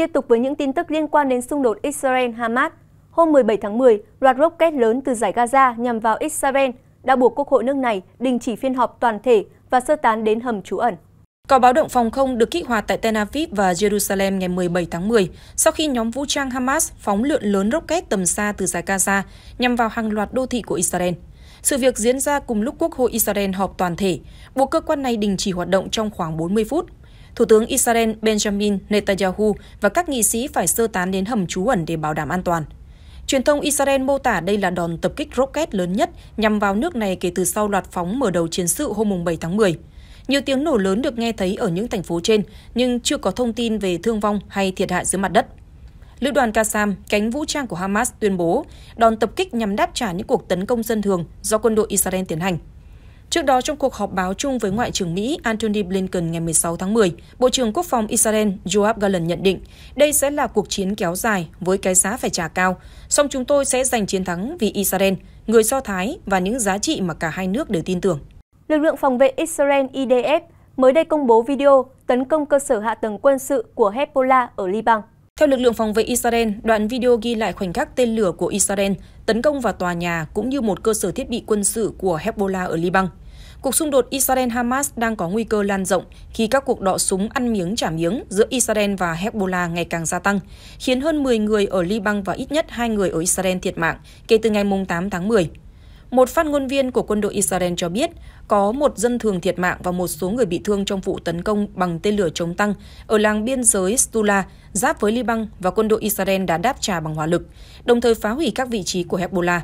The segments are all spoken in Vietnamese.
Tiếp tục với những tin tức liên quan đến xung đột Israel-Hamas. Hôm 17 tháng 10, loạt rocket lớn từ giải Gaza nhằm vào Israel đã buộc Quốc hội nước này đình chỉ phiên họp toàn thể và sơ tán đến hầm trú ẩn. Có báo động phòng không được kích hoạt tại Tel Aviv và Jerusalem ngày 17 tháng 10 sau khi nhóm vũ trang Hamas phóng lượng lớn rocket tầm xa từ giải Gaza nhằm vào hàng loạt đô thị của Israel. Sự việc diễn ra cùng lúc Quốc hội Israel họp toàn thể, buộc cơ quan này đình chỉ hoạt động trong khoảng 40 phút Thủ tướng Israel Benjamin Netanyahu và các nghị sĩ phải sơ tán đến hầm trú ẩn để bảo đảm an toàn. Truyền thông Israel mô tả đây là đòn tập kích rocket lớn nhất nhằm vào nước này kể từ sau loạt phóng mở đầu chiến sự hôm 7 tháng 10. Nhiều tiếng nổ lớn được nghe thấy ở những thành phố trên, nhưng chưa có thông tin về thương vong hay thiệt hại dưới mặt đất. Lữ đoàn Qassam, cánh vũ trang của Hamas tuyên bố đòn tập kích nhằm đáp trả những cuộc tấn công dân thường do quân đội Israel tiến hành. Trước đó, trong cuộc họp báo chung với Ngoại trưởng Mỹ Antony Blinken ngày 16 tháng 10, Bộ trưởng Quốc phòng Israel Joab Gallant nhận định đây sẽ là cuộc chiến kéo dài với cái giá phải trả cao, song chúng tôi sẽ giành chiến thắng vì Israel, người Do Thái và những giá trị mà cả hai nước đều tin tưởng. Lực lượng phòng vệ Israel IDF mới đây công bố video tấn công cơ sở hạ tầng quân sự của Hezbollah ở Liban. Theo lực lượng phòng vệ Israel, đoạn video ghi lại khoảnh khắc tên lửa của Israel tấn công vào tòa nhà cũng như một cơ sở thiết bị quân sự của Hezbollah ở Liban cuộc xung đột Israel-Hamas đang có nguy cơ lan rộng khi các cuộc đọ súng ăn miếng trả miếng giữa Israel và Hezbollah ngày càng gia tăng, khiến hơn 10 người ở Liban và ít nhất 2 người ở Israel thiệt mạng kể từ ngày 8 tháng 10. Một phát ngôn viên của quân đội Israel cho biết có một dân thường thiệt mạng và một số người bị thương trong vụ tấn công bằng tên lửa chống tăng ở làng biên giới Stula, giáp với Liban và quân đội Israel đã đáp trả bằng hỏa lực, đồng thời phá hủy các vị trí của Hezbollah.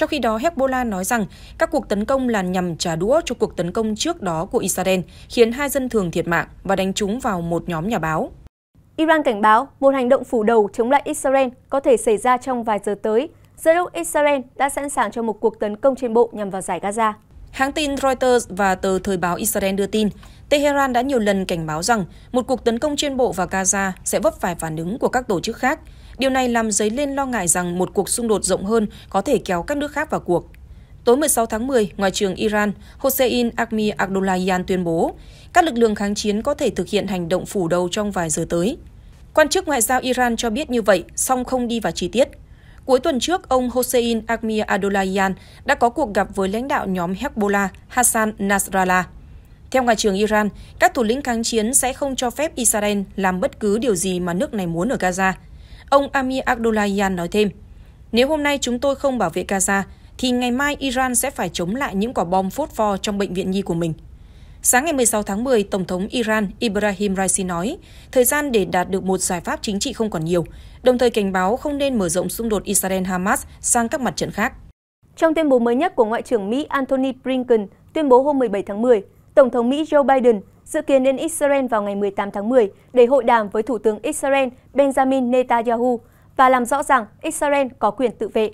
Trong khi đó, Hezbollah nói rằng các cuộc tấn công là nhằm trả đũa cho cuộc tấn công trước đó của Israel, khiến hai dân thường thiệt mạng và đánh trúng vào một nhóm nhà báo. Iran cảnh báo một hành động phủ đầu chống lại Israel có thể xảy ra trong vài giờ tới, giữa lúc Israel đã sẵn sàng cho một cuộc tấn công trên bộ nhằm vào giải Gaza. Hãng tin Reuters và tờ Thời báo Israel đưa tin, Tehran đã nhiều lần cảnh báo rằng một cuộc tấn công trên bộ vào Gaza sẽ vấp phải phản ứng của các tổ chức khác. Điều này làm dấy lên lo ngại rằng một cuộc xung đột rộng hơn có thể kéo các nước khác vào cuộc. Tối 16 tháng 10, Ngoại trưởng Iran Hossein Akhmi Abdullahian tuyên bố các lực lượng kháng chiến có thể thực hiện hành động phủ đầu trong vài giờ tới. Quan chức ngoại giao Iran cho biết như vậy, song không đi vào chi tiết. Cuối tuần trước, ông Hossein Akmir Adolayan đã có cuộc gặp với lãnh đạo nhóm Hezbollah Hassan Nasrallah. Theo Ngoại trưởng Iran, các thủ lĩnh kháng chiến sẽ không cho phép Israel làm bất cứ điều gì mà nước này muốn ở Gaza. Ông Amir Abdullahian nói thêm, nếu hôm nay chúng tôi không bảo vệ Gaza, thì ngày mai Iran sẽ phải chống lại những quả bom phốt pho trong bệnh viện nhi của mình. Sáng ngày 16 tháng 10, Tổng thống Iran Ibrahim Raisi nói, thời gian để đạt được một giải pháp chính trị không còn nhiều, đồng thời cảnh báo không nên mở rộng xung đột Israel-Hamas sang các mặt trận khác. Trong tuyên bố mới nhất của Ngoại trưởng Mỹ Antony Blinken tuyên bố hôm 17 tháng 10, Tổng thống Mỹ Joe Biden dự kiến đến Israel vào ngày 18 tháng 10 để hội đàm với Thủ tướng Israel Benjamin Netanyahu và làm rõ rằng Israel có quyền tự vệ.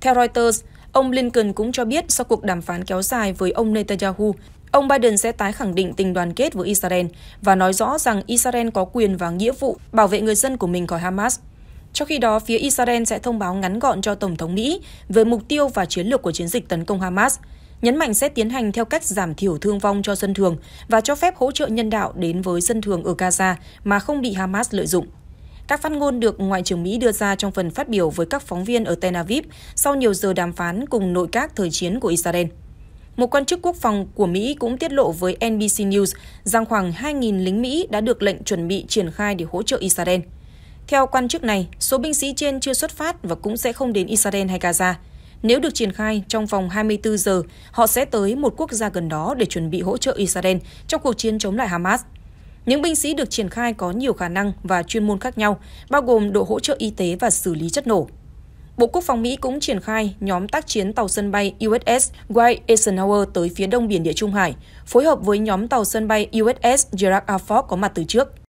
Theo Reuters, ông Blinken cũng cho biết sau cuộc đàm phán kéo dài với ông Netanyahu Ông Biden sẽ tái khẳng định tình đoàn kết với Israel và nói rõ rằng Israel có quyền và nghĩa vụ bảo vệ người dân của mình khỏi Hamas. Trong khi đó, phía Israel sẽ thông báo ngắn gọn cho Tổng thống Mỹ về mục tiêu và chiến lược của chiến dịch tấn công Hamas, nhấn mạnh sẽ tiến hành theo cách giảm thiểu thương vong cho dân thường và cho phép hỗ trợ nhân đạo đến với dân thường ở Gaza mà không bị Hamas lợi dụng. Các phát ngôn được Ngoại trưởng Mỹ đưa ra trong phần phát biểu với các phóng viên ở Tel Aviv sau nhiều giờ đàm phán cùng nội các thời chiến của Israel. Một quan chức quốc phòng của Mỹ cũng tiết lộ với NBC News rằng khoảng 2.000 lính Mỹ đã được lệnh chuẩn bị triển khai để hỗ trợ Israel. Theo quan chức này, số binh sĩ trên chưa xuất phát và cũng sẽ không đến Israel hay Gaza. Nếu được triển khai trong vòng 24 giờ, họ sẽ tới một quốc gia gần đó để chuẩn bị hỗ trợ Israel trong cuộc chiến chống lại Hamas. Những binh sĩ được triển khai có nhiều khả năng và chuyên môn khác nhau, bao gồm độ hỗ trợ y tế và xử lý chất nổ. Bộ Quốc phòng Mỹ cũng triển khai nhóm tác chiến tàu sân bay USS Dwight Eisenhower tới phía đông biển Địa Trung Hải, phối hợp với nhóm tàu sân bay USS Gerald R Ford có mặt từ trước.